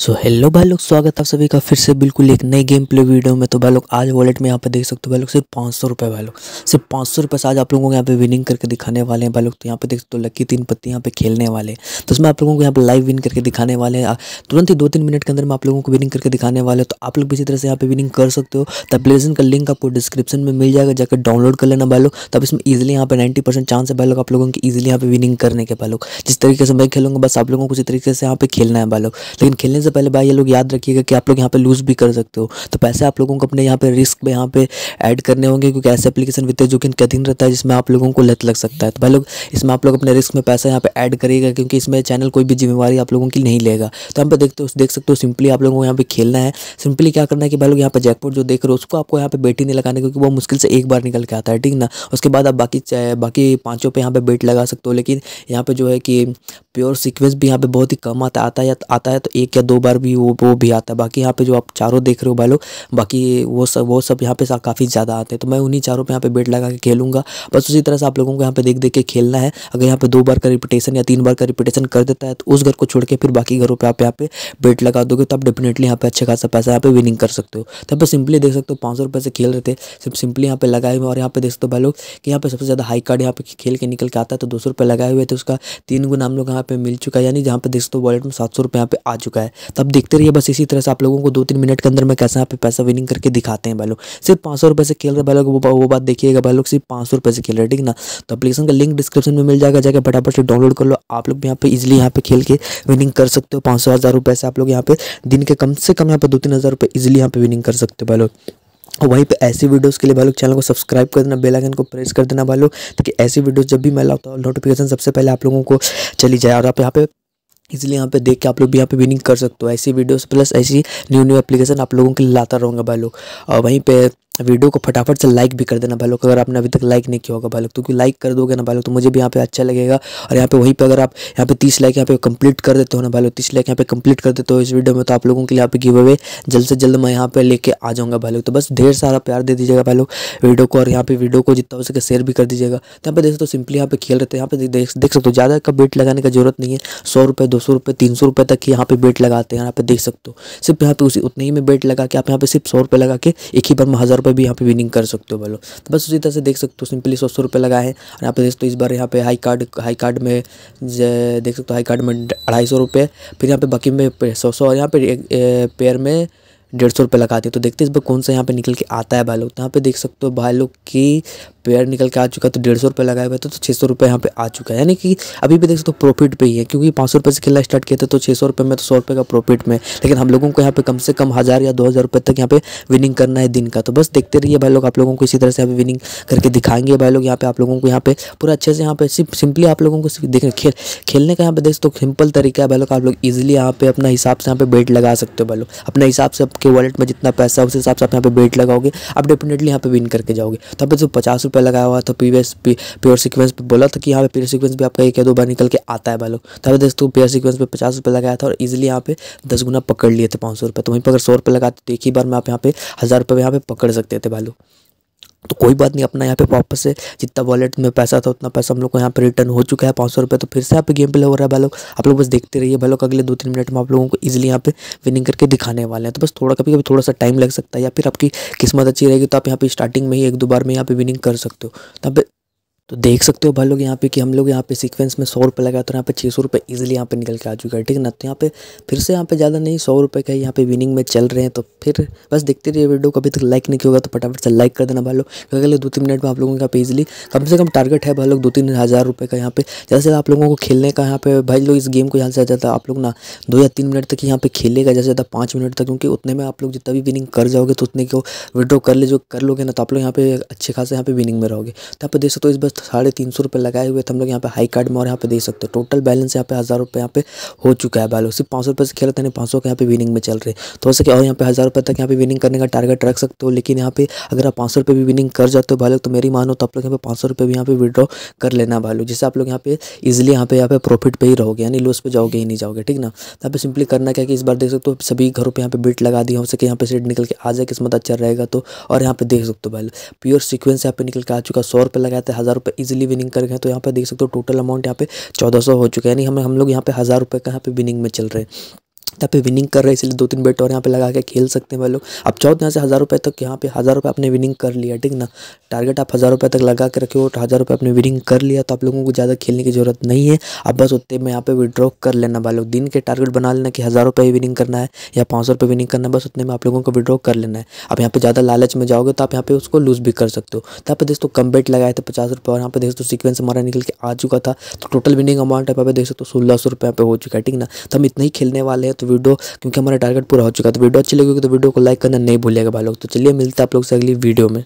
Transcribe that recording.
so hello भाई लोग स्वागत आप सभी का फिर से बिल्कुल एक नई गेम प्ले वीडियो में तो भाई लोग आज वॉलेट में यहाँ पे देख सकते हो भाई लोग सिर्फ पाँच सौ रुपये भाई लोग सिर्फ पाँच सौ रुपये से आज आप लोगों को यहाँ पे विनिंग करके दिखाने वाले हैं भाई लोग तो यहाँ पे देख सकते हो लकी तीन पत्ती यहाँ पे खेलने वाले हैं तो उसमें आप लोगों को यहाँ पर लाइव विन करके दिखाने वाले हैं तुरंत ही दो तीन मिनट के अंदर मैं आप लोगों को विनिंग करके दिखाने वाले तो आप लोग इसी तरह से यहाँ पे विनिंग कर सकते हो तो एप्लीकेशन का लिंक आपको डिस्क्रिप्शन में मिल जाएगा जाकर डाउनलोड कर लेना भाई लोग तब इसमें ईजिली यहाँ पे नाइन्टी परसेंट चांस है भाई लोग आप लोगों की ईजिली यहाँ पे विनिंग करने के भाई लोग जिस तरीके से मैं खेलूंगा बस आप लोगों को उसी तरीके से यहाँ पे खेलना है भाई लोग लेकिन खेलने सबसे पहले भाई ये लोग याद रखिएगा कि आप लोग यहाँ पे लूज़ भी कर सकते हो तो पैसे आप लोगों को अपने यहाँ पे रिस्क में यहाँ पे ऐड करने होंगे क्योंकि ऐसे एप्लीकेशन वित्तीय जोखिम का दिन रहता है जिसमें आप लोगों को लत लग सकता है तो भाई लोग इसमें आप लोग अपने रिस्क में पैसा यहाँ पे ऐड करिएगा क्योंकि इसमें चैनल कोई भी जिम्मेवारी आप लोगों की नहीं लेगा तो यहाँ पर देखते हो देख सकते हो सिंपली आप लोगों को यहाँ पे खेलना है सिंपली क्या करना है कि भाई लोग यहाँ पे जैकपॉट जो देख रहे हो उसको आपको यहाँ पे बेटी नहीं लगाने क्योंकि वो मुश्किल से एक बार निकल के आता है ठीक ना उसके बाद आप बाकी बाकी पाँचों पर यहाँ पे बेट लगा सकते हो लेकिन यहाँ पर जो है कि प्योर सिक्वेंस भी यहाँ पे बहुत ही कम आता आता है आता है तो एक या दो बार भी वो वो भी आता है बाकी यहाँ पे जो आप चारों देख रहे हो भाई लोग बाकी वो सब वो सब यहाँ पे काफ़ी ज़्यादा आते हैं तो मैं उन्हीं चारों पे यहाँ पे बेट लगा के खेलूंगा बस उसी तरह से आप लोगों को यहाँ पे देख देख के खेलना है अगर यहाँ पे दो बार का रिपीटेशन या तीन बार का रिपीटेशन कर देता है तो उस घर को छोड़ के फिर बाकी घरों पर आप यहाँ पे बेट लगा दोगे तो आप डेफिनेटली यहाँ पे अच्छा खासा पैसा यहाँ पे विनिंग कर सकते हो तो यहाँ सिंपली देख सकते हो पाँच सौ से खेल रहे थे सिर्फ सिंपली यहाँ पे लगाए हुए और यहाँ पे देख सकते हो भाई लोग कि यहाँ पे सबसे ज़्यादा हाई कार्ड यहाँ पे खेल के निकल के आता है तो दो सौ लगाए हुए थे उसका तीन गुना हम लोग यहाँ पे मिल चुका है यानी जहाँ पे देख सकते हो वॉलेट में सात सौ यहाँ पे आ चुका है तब तो देखते रहिए बस इसी तरह से आप लोगों को दो तीन मिनट के अंदर में कैसे यहाँ पे पैसा विनिंग करके दिखाते हैं भाई लोग सिर्फ पाँच सौ रुपये से खेल रहे भाई लोग वो बात देखिएगा भाई लोग सिर्फ पाँच सौ रुपये से खेल रहे ठीक ना तो अपलीकेशन का लिंक डिस्क्रिप्शन में मिल जाएगा जाकर फटाफट से डाउनलोड कर लो आप लोग यहाँ पे इजिली यहाँ पे खेल के विनिंग कर सकते हो पाँच सौ हज़ार रुपये से आप लोग यहाँ पे दिन के कम से कम यहाँ पे दो तीन हज़ार रुपये इजिली यहाँ पे विनिंग कर सकते हो भाई लोग और वहीं पे ऐसी वीडियोस के लिए भाई लोग चैनल को सब्सक्राइब कर देना बेल आइकन को प्रेस कर देना भाई लोग ताकि ऐसी वीडियोस जब भी मैं लाता हूँ नोटिफिकेशन सबसे पहले आप लोगों को चली जाए और आप यहाँ पे इसलिए यहाँ पे देख के आप लोग भी यहाँ पे विनिंग कर सकते हो ऐसी वीडियोस प्लस ऐसी न्यू न्यू एप्लीकेशन आप लोगों के लिए लाता रहूँगा भाई लोग वहीं पे वीडियो को फटाफट से लाइक भी कर देना भाई लोग अगर आपने अभी तक लाइक नहीं किया होगा भाई लोग क्योंकि लाइक कर दोगे ना भाई लोग तो मुझे भी यहाँ पे अच्छा लगेगा और यहाँ पे वहीं पे अगर आप यहाँ पे तीस लाइक यहाँ पे कंप्लीट कर देते हो ना भाई लोग तीस लाइक यहाँ पे कंप्लीट कर देते हो इस वीडियो में तो आप लोगों के लिए यहाँ पे गिव अवे जल्द से जल्द मैं यहाँ पे लेके आ जाऊँगा भाई लोग तो बस ढेर सारा प्यार दे दीजिएगा भाई लोग वीडियो को और यहाँ पे वीडियो को जितना हो सके शेयर भी कर दीजिएगा तो यहाँ पे देख सकते हो सिंपली यहाँ पे खेल रहते हैं यहाँ पे देख सकते हो ज़्यादा का बेट लगाने का जरूरत नहीं है सौ रुपये दो सौ रुपये तीन सौ रुपये तक ही यहाँ पे बेट लगाते हैं यहाँ पे देख सकते हो सिर्फ यहाँ पे उसी उतने ही में बेट लगा के आप यहाँ पे सिर्फ सौ रुपये लगा के एक ही बार में हज़ार पर भी यहाँ पे विनिंग कर सकते हो बोलो तो बस उसी तरह से देख सकते हो सिंपली सौ सौ रुपये लगा है और यहाँ पे देख सकते हो इस बार यहाँ पे हाई कार्ड हाई कार्ड में देख सकते हो हाई कार्ड में अढ़ाई सौ रुपये फिर यहाँ पे बाकी में सौ सौ और यहाँ पे पेयर में डेढ़ सौ रुपये लगाती है तो देखते हैं इस बार कौन सा यहाँ पे निकल के आता है भाई लोग यहाँ पे देख सकते हो भाई लोग की पेयर निकल के आ चुका है तो डेढ़ सौ रुपये लगाए हुए थे तो छः सौ रुपये यहाँ पे आ चुका है यानी कि अभी भी देख सकते हो प्रॉफिट पे ही है क्योंकि पाँच सौ रुपये से खेलना स्टार्ट किया था तो छः सौ रुपये में तो सौ रुपये का प्रॉफिट में लेकिन हम लोगों को यहाँ पे कम से कम हज़ार या दो हज़ार रुपये तक यहाँ पे विनिंग करना है दिन का तो बस देखते रहिए भाई लोग आप लोगों को इसी तरह से यहाँ विनिंग करके दिखाएंगे भाई लोग यहाँ पे आप लोगों को यहाँ पे पूरा अच्छे से यहाँ पे सिर्फ सिंपली आप लोगों को देखने खेल खेलने का यहाँ पे देख सकते हो सिंपल तरीका है भाई लोग आप लोग ईजिली यहाँ पे अपना हिसाब से यहाँ पे बेट लगा सकते हो भाई लोग अपने हिसाब से आपके वॉलेट में जितना पैसा है उस हिसाब से आप यहाँ पे बेट लगाओगे आप डेफिनेटली यहाँ पे विन करके जाओगे तो आपने जो पचास रुपये लगाया हुआ था प्रीवियस प्योर सिक्वेंस पर बोला था कि यहाँ पे प्योर सिक्वेंस भी आपका एक या दो बार निकल के आता है भाई तो अभी दोस्तों प्योर सिक्वेंस पे पचास रुपये लगाया था और इजिली यहाँ पे दस गुना पकड़ लिए थे पाँच सौ रुपये तो वहीं पर अगर सौ रुपये लगाते तो एक ही बार में आप यहाँ पे हज़ार रुपये यहाँ पे पकड़ सकते थे बालू तो कोई बात नहीं अपना यहाँ पे वापस से जितना वॉलेट में पैसा था उतना पैसा हम लोग को यहाँ पे रिटर्न हो चुका है पाँच सौ रुपये तो फिर से यहाँ पे गेम प्ले हो रहा है भाई लोग आप लोग बस देखते रहिए भाई लोग अगले दो तीन मिनट में आप लोगों को इजीली यहाँ पे विनिंग करके दिखाने वाले हैं तो बस थोड़ा कभी कभी थोड़ा सा टाइम लग सकता है या फिर आपकी किस्मत अच्छी रहेगी तो आप यहाँ पे स्टार्टिंग में ही एक दो बार में यहाँ पे विनिंग कर सकते हो तो तो देख सकते हो भाई लोग यहाँ पे कि हम लोग यहाँ पे सीक्वेंस में सौ रुपये लगाए तो यहाँ पे छः सौ रुपये ईजिली यहाँ पे निकल के आ चुका है ठीक है ना तो यहाँ पे फिर से यहाँ पे ज़्यादा नहीं सौ रुपये का यहाँ पे विनिंग में चल रहे हैं तो फिर बस देखते रहिए वीडियो को अभी तक लाइक नहीं किया होगा तो फटाफट से लाइक कर देना भाई लोग अगले दो तीन मिनट में आप लोगों का पे ईजिली कम से कम टारगेट है भाई लोग दो तीन हज़ार रुपये का यहाँ पे जैसे ज़्यादा आप लोगों को खेलने का यहाँ पे भाई लोग इस गेम को यहाँ से ज़्यादा आप लोग ना दो या तीन मिनट तक यहाँ पे खेलेगा जैसे ज़्यादा पाँच मिनट तक क्योंकि उतने में आप लोग जितना भी विनिंग कर जाओगे तो उतने को विड्रॉ कर ले जो कर लोगे ना तो आप लोग यहाँ पे अच्छे खासे यहाँ पे विनिंग में रहोगे तो यहाँ पर देख सकते हो इस बस साढ़े तीन सौ रुपये लगाए हुए थे हम लोग यहाँ पे हाई कार्ड में और यहाँ पे दे सकते हो टोटल बैलेंस यहाँ पे हज़ार रुपये यहाँ पे हो चुका है बैलो सिर्फ पाँच सौ रुपये से खेला था नहीं पाँच सौ का यहाँ पे विनिंग में चल रहे तो हो सके और यहाँ पे हज़ार रुपये तक यहाँ पे विनिंग करने का टारगेट रख सकते हो लेकिन यहाँ पे अगर आप पाँच सौ रुपये भी विनिंग कर जाते हो भाई लोग तो मेरी मानो तो आप लोग यहाँ पे पाँच सौ रुपये भी यहाँ पे विड्रॉ कर लेना भाई लोग जिससे आप लोग यहाँ पे इजिली यहाँ पे यहाँ पे प्रॉफिट पे ही रहोगे यानी लॉस पे जाओगे ही नहीं जाओगे ठीक ना तो यहाँ पे सिंपली करना क्या कि इस बार देख सकते हो सभी घरों पर यहाँ पे बिट लगा दिया हो सके यहाँ पे सीट निकल के आ जाए किस्मत अच्छा रहेगा तो और यहाँ पे देख सकते हो भाई प्योर सिक्वेंस यहाँ पे निकल के आ चुका सौ रुपये लगाया था हज़ार पे इजीली विनिंग कर गए तो यहाँ पे देख सकते हो टोटल अमाउंट यहाँ पे चौदह हो चुका है यानी हमें हम लोग यहाँ पे हज़ार रुपये का यहाँ पे विनिंग में चल रहे हैं यहाँ पे विनिंग कर रहे हैं इसलिए दो तीन बेट और यहाँ पे लगा के खेल सकते हैं भाई लोग आप चाहो यहाँ से हज़ार रुपये तक यहाँ पे हज़ार रुपये आपने विनिंग कर लिया ठीक ना टारगेट आप हज़ार रुपये तक लगा के रखे हो तो हज़ार रुपये आपने विनिंग कर लिया तो आप लोगों को ज़्यादा खेलने की जरूरत नहीं है अब बस उतने में यहाँ पर विड्रॉ कर लेना भाई लोग दिन के टारगेट बना लेना कि हज़ार रुपये विनिंग करना है या पाँच सौ रुपये विनिंग करना है बस उतने में आप लोगों को विड्रॉ कर लेना है आप यहाँ पे ज़्यादा लालच में जाओगे तो आप यहाँ पे उसको लूज़ भी कर सकते हो तो यहाँ पे दोस्तों कम बेट लगाए थे पचास रुपये और यहाँ पे देखो सिक्वेंस हमारा निकल के आ चुका था तो टोटल विनिंग अमाउंट है पे देख सकते हो सोलह सौ रुपये पे हो चुका है ठीक ना तो हम इतना ही खेलने वाले हैं तो वीडियो क्योंकि हमारा टारगेट पूरा हो चुका है तो वीडियो अच्छी लगेगी तो वीडियो को लाइक करना नहीं भूलिएगा भाई लोग तो चलिए मिलते हैं आप लोग से अगली वीडियो में